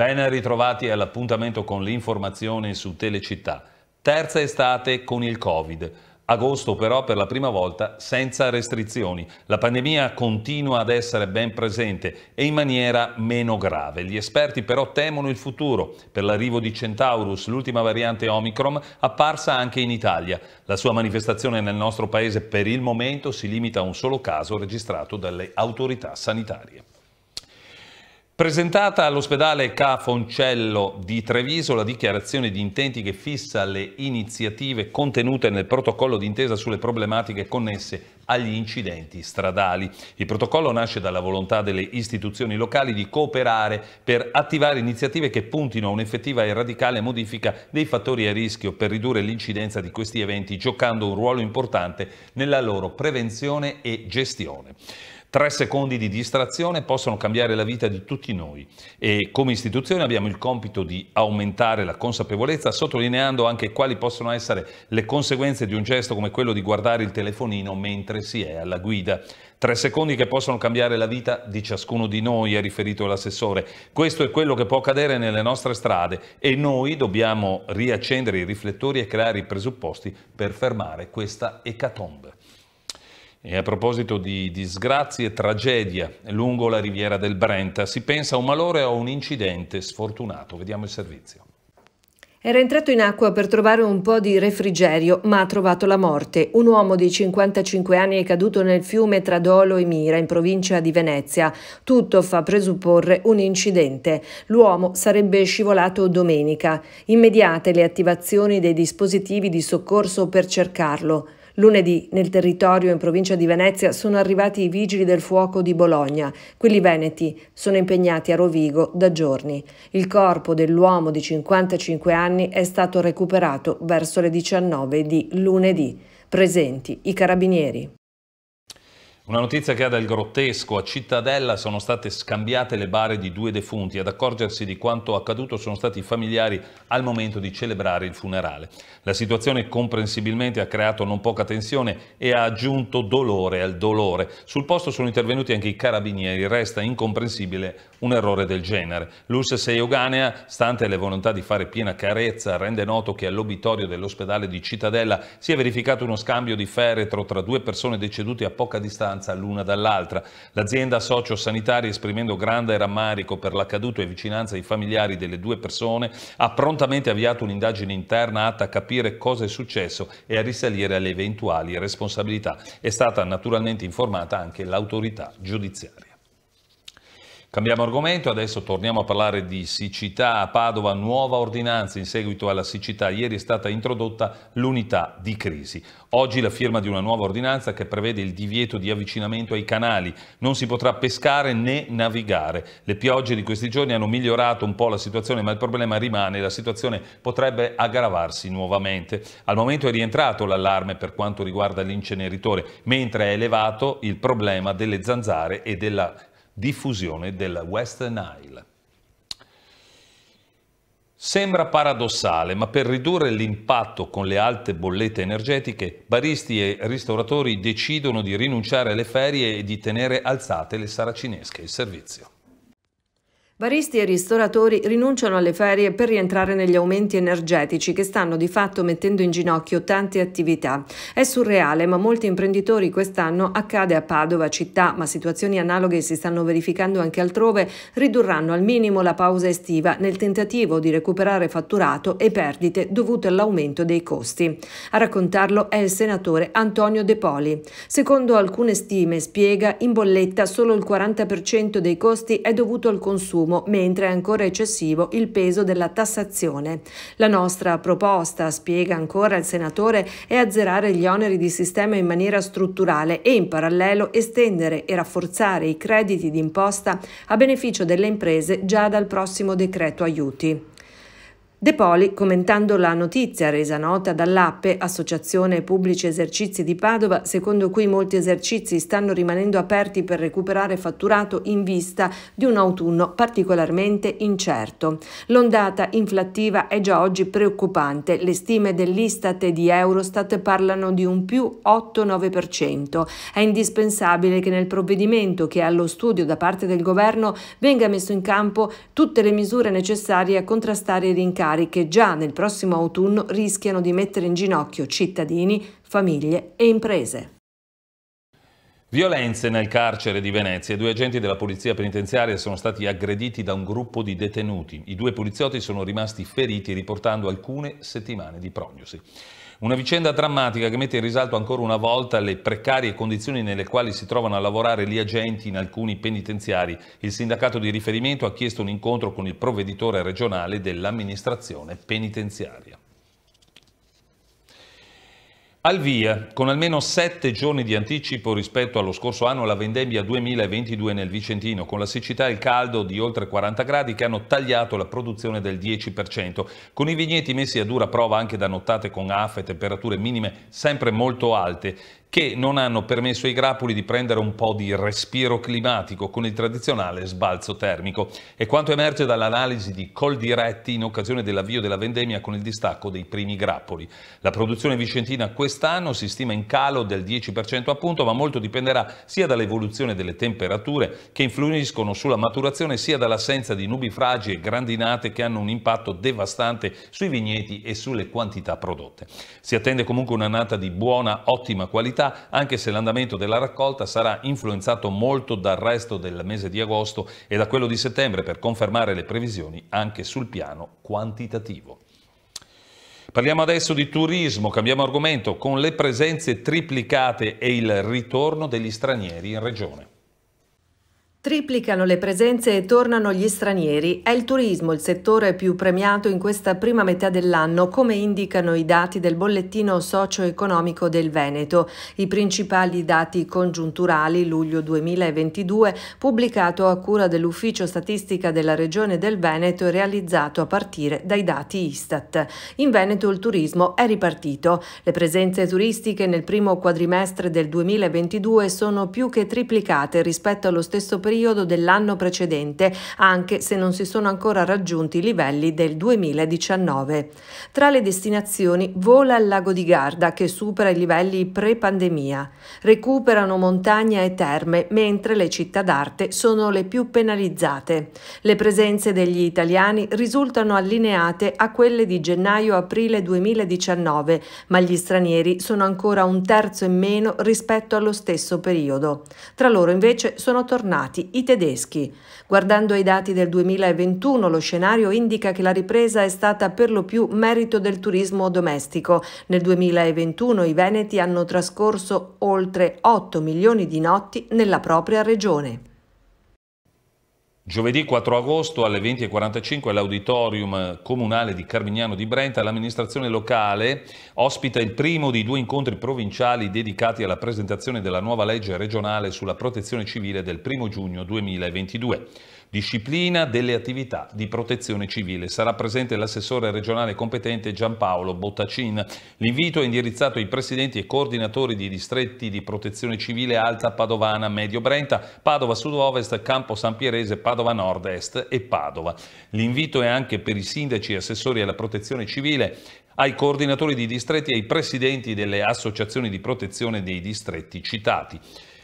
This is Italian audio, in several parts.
Ben ritrovati all'appuntamento con l'informazione su Telecittà. Terza estate con il Covid. Agosto però per la prima volta senza restrizioni. La pandemia continua ad essere ben presente e in maniera meno grave. Gli esperti però temono il futuro per l'arrivo di Centaurus, l'ultima variante Omicron, apparsa anche in Italia. La sua manifestazione nel nostro paese per il momento si limita a un solo caso registrato dalle autorità sanitarie. Presentata all'ospedale Ca Foncello di Treviso la dichiarazione di intenti che fissa le iniziative contenute nel protocollo d'intesa sulle problematiche connesse agli incidenti stradali. Il protocollo nasce dalla volontà delle istituzioni locali di cooperare per attivare iniziative che puntino a un'effettiva e radicale modifica dei fattori a rischio per ridurre l'incidenza di questi eventi, giocando un ruolo importante nella loro prevenzione e gestione. Tre secondi di distrazione possono cambiare la vita di tutti noi e come istituzione abbiamo il compito di aumentare la consapevolezza sottolineando anche quali possono essere le conseguenze di un gesto come quello di guardare il telefonino mentre si è alla guida. Tre secondi che possono cambiare la vita di ciascuno di noi, ha riferito l'assessore. Questo è quello che può accadere nelle nostre strade e noi dobbiamo riaccendere i riflettori e creare i presupposti per fermare questa ecatombe. E a proposito di disgrazie e tragedia lungo la riviera del Brenta, si pensa a un malore o a un incidente sfortunato. Vediamo il servizio. Era entrato in acqua per trovare un po' di refrigerio, ma ha trovato la morte. Un uomo di 55 anni è caduto nel fiume tra Dolo e Mira, in provincia di Venezia. Tutto fa presupporre un incidente. L'uomo sarebbe scivolato domenica. Immediate le attivazioni dei dispositivi di soccorso per cercarlo. Lunedì nel territorio in provincia di Venezia sono arrivati i vigili del fuoco di Bologna. Quelli veneti sono impegnati a Rovigo da giorni. Il corpo dell'uomo di 55 anni è stato recuperato verso le 19 di lunedì. Presenti i carabinieri. Una notizia che ha del grottesco. A Cittadella sono state scambiate le bare di due defunti. Ad accorgersi di quanto accaduto sono stati i familiari al momento di celebrare il funerale. La situazione comprensibilmente ha creato non poca tensione e ha aggiunto dolore al dolore. Sul posto sono intervenuti anche i carabinieri. Resta incomprensibile un errore del genere. L'US 6 Euganea, stante le volontà di fare piena carezza, rende noto che all'obitorio dell'ospedale di Cittadella si è verificato uno scambio di feretro tra due persone decedute a poca distanza l'una dall'altra. L'azienda socio-sanitaria, esprimendo grande rammarico per l'accaduto e vicinanza ai familiari delle due persone, ha prontamente avviato un'indagine interna atta a capire cosa è successo e a risalire alle eventuali responsabilità. È stata naturalmente informata anche l'autorità giudiziaria. Cambiamo argomento, adesso torniamo a parlare di siccità a Padova, nuova ordinanza in seguito alla siccità. Ieri è stata introdotta l'unità di crisi. Oggi la firma di una nuova ordinanza che prevede il divieto di avvicinamento ai canali. Non si potrà pescare né navigare. Le piogge di questi giorni hanno migliorato un po' la situazione, ma il problema rimane. La situazione potrebbe aggravarsi nuovamente. Al momento è rientrato l'allarme per quanto riguarda l'inceneritore, mentre è elevato il problema delle zanzare e della diffusione della Western Nile. Sembra paradossale, ma per ridurre l'impatto con le alte bollette energetiche, baristi e ristoratori decidono di rinunciare alle ferie e di tenere alzate le saracinesche, il servizio. Baristi e ristoratori rinunciano alle ferie per rientrare negli aumenti energetici che stanno di fatto mettendo in ginocchio tante attività. È surreale, ma molti imprenditori quest'anno accade a Padova città, ma situazioni analoghe si stanno verificando anche altrove, ridurranno al minimo la pausa estiva nel tentativo di recuperare fatturato e perdite dovute all'aumento dei costi. A raccontarlo è il senatore Antonio De Poli. Secondo alcune stime, spiega, in bolletta solo il 40% dei costi è dovuto al consumo consumo, mentre è ancora eccessivo il peso della tassazione. La nostra proposta, spiega ancora il senatore, è azzerare gli oneri di sistema in maniera strutturale e in parallelo estendere e rafforzare i crediti d'imposta a beneficio delle imprese già dal prossimo decreto aiuti. De Poli, commentando la notizia resa nota dall'APE, Associazione Pubblici Esercizi di Padova, secondo cui molti esercizi stanno rimanendo aperti per recuperare fatturato in vista di un autunno particolarmente incerto. L'ondata inflattiva è già oggi preoccupante. Le stime dell'Istat e di Eurostat parlano di un più 8-9%. È indispensabile che nel provvedimento che è allo studio da parte del governo venga messo in campo tutte le misure necessarie a contrastare i rincari alimentari che già nel prossimo autunno rischiano di mettere in ginocchio cittadini, famiglie e imprese. Violenze nel carcere di Venezia. due agenti della polizia penitenziaria sono stati aggrediti da un gruppo di detenuti. I due poliziotti sono rimasti feriti riportando alcune settimane di prognosi. Una vicenda drammatica che mette in risalto ancora una volta le precarie condizioni nelle quali si trovano a lavorare gli agenti in alcuni penitenziari. Il sindacato di riferimento ha chiesto un incontro con il provveditore regionale dell'amministrazione penitenziaria. Al via, con almeno sette giorni di anticipo rispetto allo scorso anno, la vendemmia 2022 nel Vicentino, con la siccità e il caldo di oltre 40 gradi che hanno tagliato la produzione del 10%, con i vigneti messi a dura prova anche da nottate con afe, temperature minime sempre molto alte che non hanno permesso ai grappoli di prendere un po' di respiro climatico con il tradizionale sbalzo termico. È quanto emerge dall'analisi di Coldiretti in occasione dell'avvio della vendemmia con il distacco dei primi grappoli. La produzione vicentina quest'anno si stima in calo del 10% appunto, ma molto dipenderà sia dall'evoluzione delle temperature che influiscono sulla maturazione, sia dall'assenza di nubifragi e grandinate che hanno un impatto devastante sui vigneti e sulle quantità prodotte. Si attende comunque un'annata di buona, ottima qualità raccolta, anche se l'andamento della raccolta sarà influenzato molto dal resto del mese di agosto e da quello di settembre per confermare le previsioni anche sul piano quantitativo. Parliamo adesso di turismo, cambiamo argomento, con le presenze triplicate e il ritorno degli stranieri in regione. Triplicano le presenze e tornano gli stranieri. È il turismo il settore più premiato in questa prima metà dell'anno, come indicano i dati del bollettino socio-economico del Veneto. I principali dati congiunturali luglio 2022, pubblicato a cura dell'Ufficio Statistica della Regione del Veneto e realizzato a partire dai dati Istat. In Veneto il turismo è ripartito. Le presenze turistiche nel primo quadrimestre del 2022 sono più che triplicate rispetto allo stesso periodo periodo dell'anno precedente, anche se non si sono ancora raggiunti i livelli del 2019. Tra le destinazioni vola il lago di Garda che supera i livelli pre-pandemia. Recuperano montagna e terme, mentre le città d'arte sono le più penalizzate. Le presenze degli italiani risultano allineate a quelle di gennaio-aprile 2019, ma gli stranieri sono ancora un terzo in meno rispetto allo stesso periodo. Tra loro invece sono tornati avanti i tedeschi. Guardando ai dati del 2021, lo scenario indica che la ripresa è stata per lo più merito del turismo domestico. Nel 2021 i veneti hanno trascorso oltre 8 milioni di notti nella propria regione. Giovedì 4 agosto alle 20.45 all'Auditorium Comunale di Carmignano di Brenta l'amministrazione locale ospita il primo di due incontri provinciali dedicati alla presentazione della nuova legge regionale sulla protezione civile del 1 giugno 2022. Disciplina delle attività di protezione civile. Sarà presente l'assessore regionale competente Giampaolo Bottacin. L'invito è indirizzato ai presidenti e coordinatori di distretti di protezione civile Alta Padovana, Medio Brenta, Padova Sud-Ovest, Campo San Pierese, Padova Nord-Est e Padova. L'invito è anche per i sindaci e assessori alla protezione civile ai coordinatori di distretti e ai presidenti delle associazioni di protezione dei distretti citati.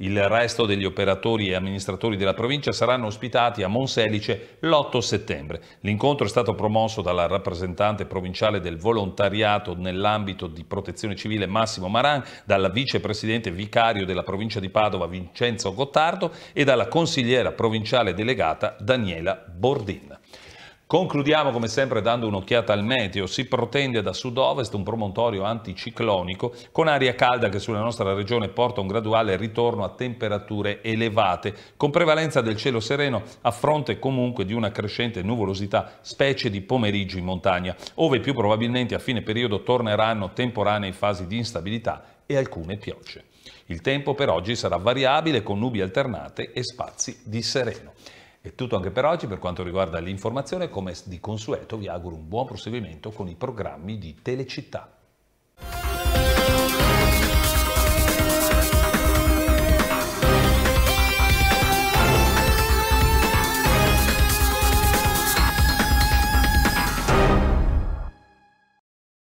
Il resto degli operatori e amministratori della provincia saranno ospitati a Monselice l'8 settembre. L'incontro è stato promosso dalla rappresentante provinciale del volontariato nell'ambito di protezione civile Massimo Maran, dal vicepresidente vicario della provincia di Padova Vincenzo Gottardo e dalla consigliera provinciale delegata Daniela Bordin. Concludiamo come sempre dando un'occhiata al meteo. Si protende da sud-ovest un promontorio anticiclonico con aria calda che sulla nostra regione porta un graduale ritorno a temperature elevate, con prevalenza del cielo sereno a fronte comunque di una crescente nuvolosità, specie di pomeriggio in montagna, ove più probabilmente a fine periodo torneranno temporanee fasi di instabilità e alcune piogge. Il tempo per oggi sarà variabile con nubi alternate e spazi di sereno. È tutto anche per oggi per quanto riguarda l'informazione, come di consueto vi auguro un buon proseguimento con i programmi di Telecittà.